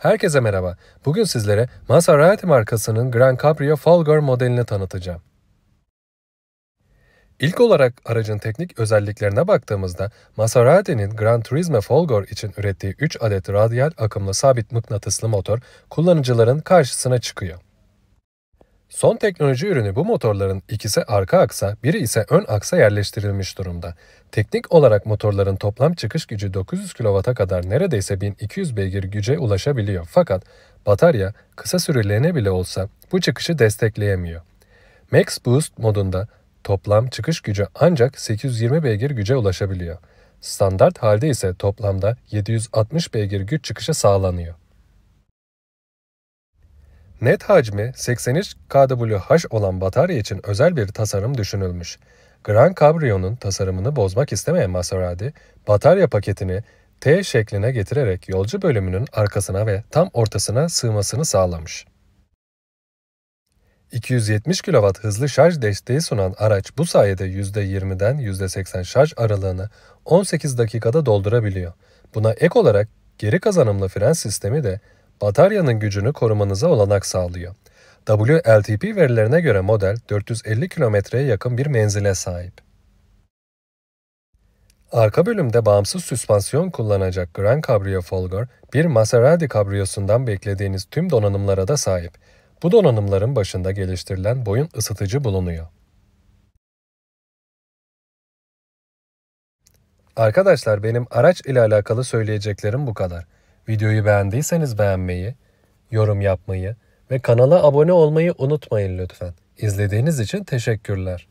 Herkese merhaba. Bugün sizlere Maserati markasının Gran Caprio Folgor modelini tanıtacağım. İlk olarak aracın teknik özelliklerine baktığımızda Maserati'nin Gran Turismo Folgor için ürettiği 3 adet radyal akımlı sabit mıknatıslı motor kullanıcıların karşısına çıkıyor. Son teknoloji ürünü bu motorların ikisi arka aksa, biri ise ön aksa yerleştirilmiş durumda. Teknik olarak motorların toplam çıkış gücü 900 kW'a kadar neredeyse 1200 beygir güce ulaşabiliyor. Fakat batarya kısa süreliğine bile olsa bu çıkışı destekleyemiyor. Max Boost modunda toplam çıkış gücü ancak 820 beygir güce ulaşabiliyor. Standart halde ise toplamda 760 beygir güç çıkışı sağlanıyor. Net hacmi 83 kWh olan batarya için özel bir tasarım düşünülmüş. Grand Cabrio'nun tasarımını bozmak istemeyen Maserati, batarya paketini T şekline getirerek yolcu bölümünün arkasına ve tam ortasına sığmasını sağlamış. 270 kW hızlı şarj desteği sunan araç bu sayede %20'den %80 şarj aralığını 18 dakikada doldurabiliyor. Buna ek olarak geri kazanımlı fren sistemi de bataryanın gücünü korumanıza olanak sağlıyor. WLTP verilerine göre model 450 kilometreye yakın bir menzile sahip. Arka bölümde bağımsız süspansiyon kullanacak Grand Cabrio Folger, bir Maserati Cabrio'sundan beklediğiniz tüm donanımlara da sahip. Bu donanımların başında geliştirilen boyun ısıtıcı bulunuyor. Arkadaşlar benim araç ile alakalı söyleyeceklerim bu kadar. Videoyu beğendiyseniz beğenmeyi, yorum yapmayı ve kanala abone olmayı unutmayın lütfen. İzlediğiniz için teşekkürler.